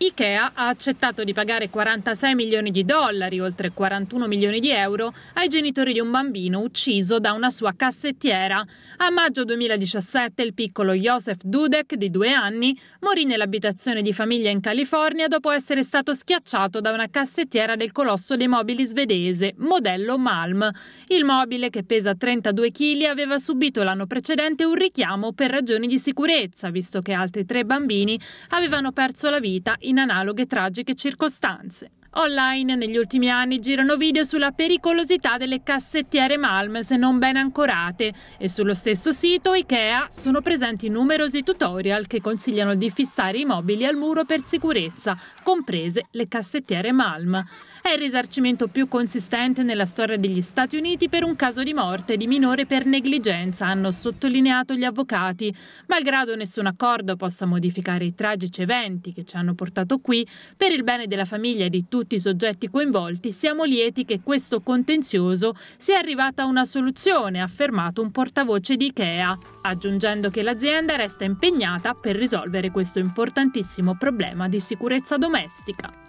Ikea ha accettato di pagare 46 milioni di dollari, oltre 41 milioni di euro, ai genitori di un bambino ucciso da una sua cassettiera. A maggio 2017 il piccolo Josef Dudek, di due anni, morì nell'abitazione di famiglia in California dopo essere stato schiacciato da una cassettiera del colosso dei mobili svedese, modello Malm. Il mobile, che pesa 32 kg, aveva subito l'anno precedente un richiamo per ragioni di sicurezza, visto che altri tre bambini avevano perso la vita in analoghe tragiche circostanze. Online negli ultimi anni girano video sulla pericolosità delle cassettiere Malm se non ben ancorate e sullo stesso sito Ikea sono presenti numerosi tutorial che consigliano di fissare i mobili al muro per sicurezza, comprese le cassettiere Malm. È il risarcimento più consistente nella storia degli Stati Uniti per un caso di morte di minore per negligenza, hanno sottolineato gli avvocati. Malgrado nessun accordo possa modificare i tragici eventi che ci hanno portato qui, per il bene della famiglia e di tutti tutti i soggetti coinvolti, siamo lieti che questo contenzioso sia arrivata a una soluzione, ha affermato un portavoce di Ikea, aggiungendo che l'azienda resta impegnata per risolvere questo importantissimo problema di sicurezza domestica.